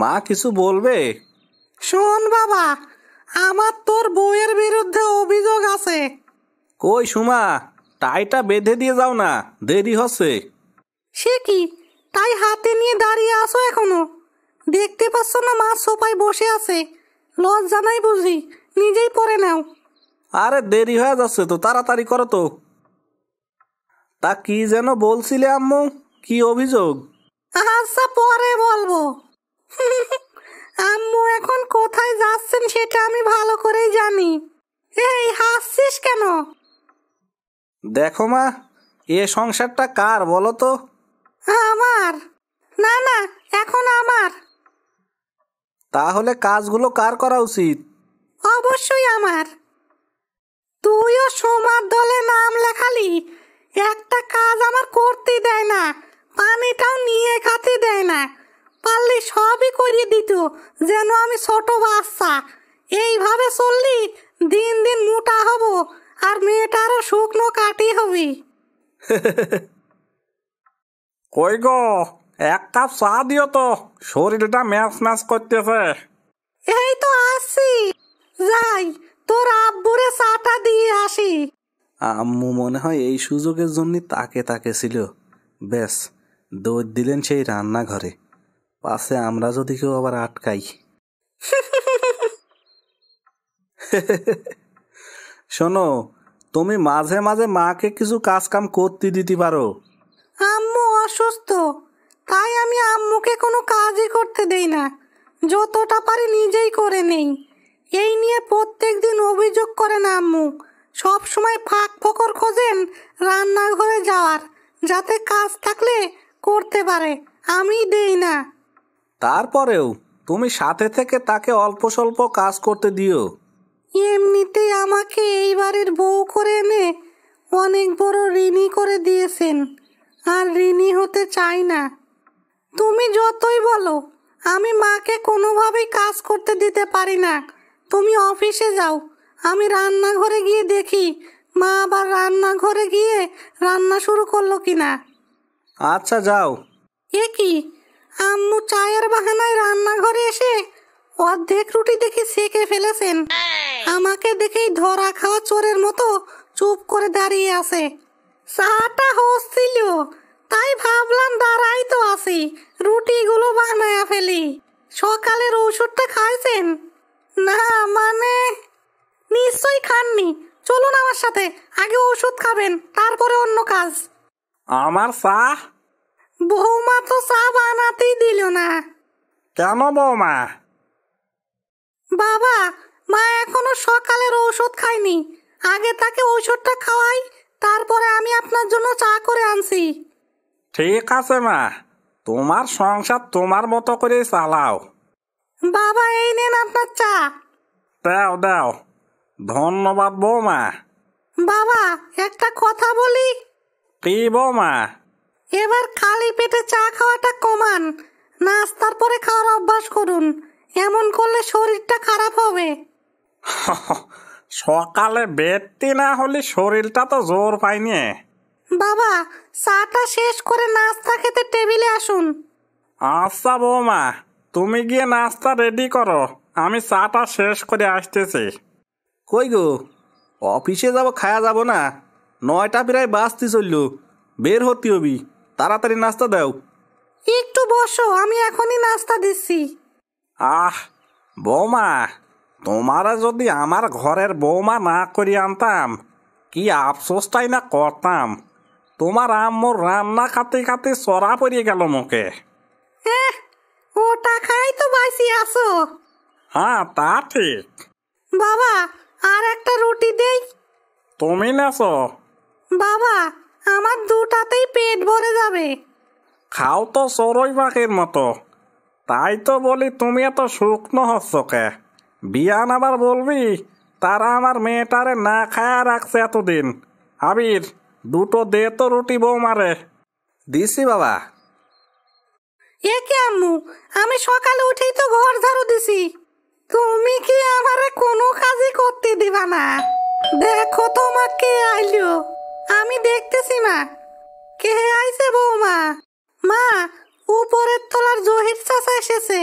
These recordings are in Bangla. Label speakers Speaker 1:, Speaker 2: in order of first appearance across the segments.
Speaker 1: মা কিছু বলবে
Speaker 2: শোন বাবা আমার তোর বউয়ের বিরুদ্ধে অভিযোগ আছে
Speaker 1: কই সুমা টাইটা বেঁধে দিয়ে যাও না দেরি হচ্ছে
Speaker 2: সে কি তাই হাতে নিয়ে দাঁড়িয়ে আছো এখনো দেখতে পাচ্ছ না মা সোপায় বসে আছে লজ্জা নাই বুঝি নিজেই পরে নাও
Speaker 1: আরে দেরি হয়ে যাচ্ছে তো তাড়াতাড়ি করো তো তা কি যেন বলছিলে আম্মু কি অভিযোগ
Speaker 2: আচ্ছা পরে বলবো জানি এই হাসছিস কেন
Speaker 1: দেখো মা এ সংসারটা কার বলো তো
Speaker 2: আমার না না এখন আমার
Speaker 1: তাহলে কাজগুলো কার করা উচিত
Speaker 2: অবশ্যই আমার তুইও সোমার দলে নাম লেখালি একটা কাজ আমার করতে দেয় না পানিটাও নিয়ে খাতে দেয় না পারলে সবই করিয়ে দিত যেন আমি ছোট বাচ্চা এইভাবে চললি দিন দিন মোটা হব আর মেয়েটার শুকনো কাটি হবি
Speaker 1: কই গো এক কাপ চা দিও তো শরীরটা ম্যাচ ম্যাচ করতেছে
Speaker 2: এই তো আসছি যাই তোর আব্বুরে চাটা দিয়ে আসি
Speaker 1: আম্মু মনে হয় এই সুযোগের জন্য তাকে তাকে ছিল বেশ দৌড় দিলেন সেই রান্নাঘরে পাশে আমরা যদি কেউ আবার আটকাই শোনো তুমি মাঝে মাঝে মাকে কিছু কাজ কাম করতে দিতে
Speaker 2: পারো আম্মু অসুস্থ তাই আমি আম্মুকে কোনো কাজই করতে দেই না যতটা পারি নিজেই করে নেই এই নিয়ে প্রত্যেক দিন অভিযোগ করেন আম্মু সব সময় ফাঁক ফকর খোঁজেন রান্নাঘরে যাওয়ার যাতে কাজ থাকলে করতে পারে আমি দেই না
Speaker 1: তারপরেও তুমি সাথে থেকে তাকে অল্প স্বল্প কাজ করতে দিও
Speaker 2: এমনিতেই আমাকে এইবারের বউ করে এনে অনেক বড় ঋণী করে দিয়েছেন আর ঋণী হতে চাই না তুমি যতই বলো আমি মাকে কোনোভাবেই কাজ করতে দিতে পারি না তুমি অফিসে যাও আমি রান্নাঘরে গিয়ে দেখি মা আবার রান্নাঘরে গিয়ে রান্না শুরু করলো কিনা আচ্ছা যাও এ কি আম্মু চায়ের বাহানায় রান্নাঘরে এসে অর্ধেক রুটি দেখে সেকে ফেলেছেন আমাকে দেখেই ধরা খাওয়া চোরের মতো চুপ করে দাঁড়িয়ে আছে চাটা হচ্ছিল তাই ভাবলাম দাঁড়াই তো আছি রুটিগুলো বানায়া ফেলি সকালের ওষুধটা খাইছেন না মানে নিশ্চয়ই খাননি চলুন আমার সাথে আগে ওষুধ খাবেন তারপরে অন্য কাজ আমার চা বৌমা তো চা বানাতেই দিল না
Speaker 1: কেন বৌমা
Speaker 2: বাবা মা এখনো সকালের ঔষধ খায়নি আগে তাকে ঔষধটা খাওয়াই তারপরে আমি আপনার জন্য চা করে আনছি
Speaker 1: ঠিক আছে মা তোমার সংসার তোমার মতো করে চালাও
Speaker 2: বাবা এই নেন আপনার চা
Speaker 1: দাও দাও ধন্যবাদ বৌমা
Speaker 2: বাবা একটা কথা বলি
Speaker 1: কি বৌমা
Speaker 2: এবার খালি পেটে চা খাওয়াটা কমান নাস্তার পরে খাওয়ার অভ্যাস করুন এমন করলে শরীরটা খারাপ হবে
Speaker 1: সকালে বেরতি না হলে শরীরটা তো জোর পাইনি
Speaker 2: বাবা চাটা শেষ করে নাস্তা খেতে টেবিলে আসুন
Speaker 1: আচ্ছা বৌমা তুমি গিয়ে নাস্তা রেডি করো আমি চাটা শেষ করে আসতেছি কই গো অফিসে যাব খায়া যাব না নয়টা প্রায় বাঁচতে চলল বের হতে হবি তাড়াতাড়ি নাস্তা দাও
Speaker 2: একটু বসো আমি এখনই নাস্তা দিচ্ছি
Speaker 1: আহ বৌমা তোমারা যদি আমার ঘরের বৌমা না করে আনতাম কি আফসোসটাই না করতাম তোমার আম্মুর রান্না খাতে খাতে সরা পড়ে গেল মুখে হ্যাঁ,
Speaker 2: ওটা খাই তো বাসি আসো
Speaker 1: হ্যাঁ তা ঠিক
Speaker 2: বাবা আর একটা রুটি দেই
Speaker 1: তুমি নেছো
Speaker 2: বাবা আমার দুটাতেই পেট ভরে যাবে
Speaker 1: খাও তো সরই পাখির মতো তাই তো বলি তুমি এত শুকনো হচ্ছ কে বিয়ান আবার বলবি তারা আমার মেয়েটারে না খায়া রাখছে এতদিন আবির দুটো দে তো রুটি মারে দিছি বাবা
Speaker 2: এ কি আম্মু আমি সকালে উঠেই তো ঘর ঝাড়ু দিছি তুমি কি আমারে কোনো কাজই করতে দিবা না দেখো তোমাকে আইলো আমি দেখতেছি মা কে আইছে বৌমা মা উপরের তলার জহির চাচা এসেছে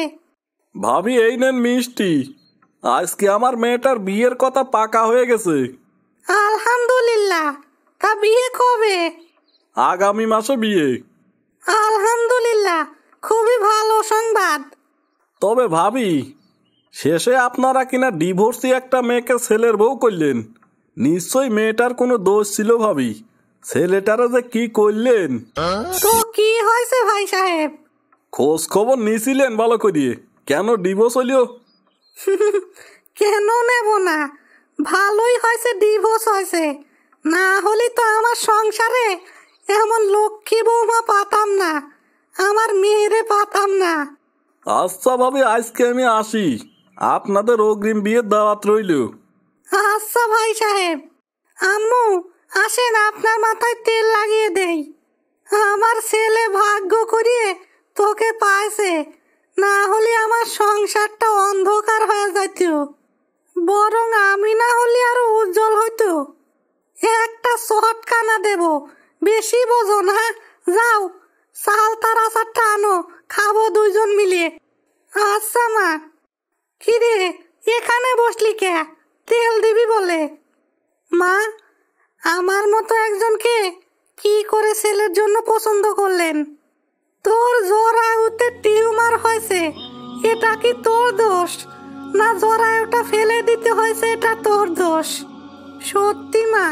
Speaker 1: ভাবি এই নেন মিষ্টি আজকে আমার মেয়েটার বিয়ের কথা পাকা হয়ে গেছে
Speaker 2: আলহামদুলিল্লাহ তা বিয়ে কবে
Speaker 1: আগামী মাসে বিয়ে
Speaker 2: আলহামদুলিল্লাহ খুবই ভালো সংবাদ
Speaker 1: তবে ভাবি শেষে আপনারা কিনা ডিভোর্সি একটা মেয়েকে ছেলের বউ করলেন নিশ্চয়ই মেয়েটার কোনো দোষ ছিল ভাবি ছেলেটারা যে কি করলেন তো
Speaker 2: কি হয়েছে ভাই সাহেব
Speaker 1: খোঁজ খবর নিয়েছিলেন ভালো করে কেন ডিভোর্স হইলিও
Speaker 2: কেন নেব না ভালোই হয়েছে ডিভোর্স হয়েছে না হলে তো আমার সংসারে এমন লক্ষ্মী বৌমা পাতাম না আমার মেয়েরে পাতাম না
Speaker 1: আচ্ছা ভাবে আজকে আমি আসি আপনাদের অগ্রিম বিয়ের দাওয়াত রইল
Speaker 2: আচ্ছা ভাই সাহেব আম্মু আসেন আপনার মাথায় তেল লাগিয়ে দেই আমার ছেলে ভাগ্য করিয়ে তোকে পাইছে না হলে আমার সংসারটা অন্ধকার হয়ে যেত বরং আমি না হলে আরো উজ্জ্বল হইতো একটা চটকানা দেব বেশি বোঝো না যাও চাল তার আচারটা আনো খাবো দুইজন মিলে আচ্ছা মা কিরে এখানে বসলি কে তেল দিবি বলে মা আমার মতো একজনকে কি করে ছেলের জন্য পছন্দ করলেন তোর আয়ুতে টিউমার হয়েছে এটা কি তোর দোষ না আয়ুটা ফেলে দিতে হয়েছে এটা তোর দোষ সত্যি মা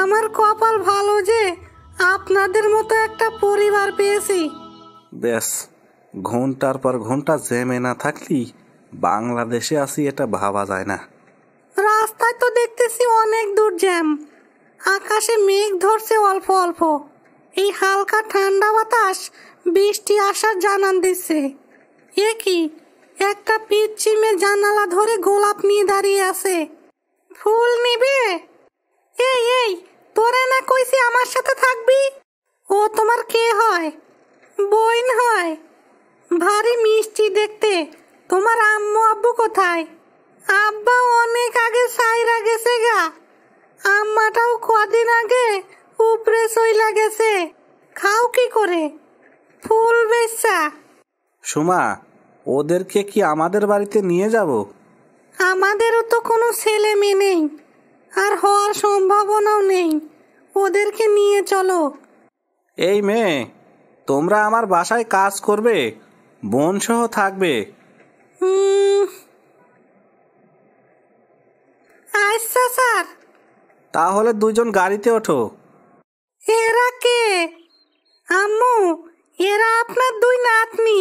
Speaker 2: আমার কপাল ভালো যে আপনাদের মতো একটা পরিবার পেয়েছি
Speaker 1: ব্যাস ঘন্টার পর ঘন্টা জ্যামে না থাকলি বাংলাদেশে আসি এটা ভাবা যায় না
Speaker 2: রাস্তায় তো দেখতেছি অনেক দূর জ্যাম আকাশে মেঘ ধরছে অল্প অল্প এই হালকা ঠান্ডা বাতাস বৃষ্টি আসার জানান দিচ্ছে এ কি একটা পিচ্ছিমে জানালা ধরে গোলাপ নিয়ে দাঁড়িয়ে আছে ফুল নিবে এই এই তোরা না কইছি আমার সাথে থাকবি ও তোমার কে হয় বইন হয় ভারী মিষ্টি দেখতে তোমার আম্মু আব্বু কোথায় আব্বা অনেক আগে সাইরা গেছে গা আম্মাটাও কদিন আগে উপরে চইলা গেছে খাও কি করে ফুল বেশা
Speaker 1: সুমা ওদেরকে কি আমাদের বাড়িতে নিয়ে যাব
Speaker 2: আমাদেরও তো কোনো ছেলে মেয়ে নেই আর হওয়ার সম্ভাবনাও নেই ওদেরকে নিয়ে চলো
Speaker 1: এই মেয়ে তোমরা আমার বাসায় কাজ করবে বোন সহ থাকবে
Speaker 2: আচ্ছা স্যার
Speaker 1: তাহলে দুজন গাড়িতে ওঠো
Speaker 2: এরা কে আম্মু এরা আপনার দুই নাতনি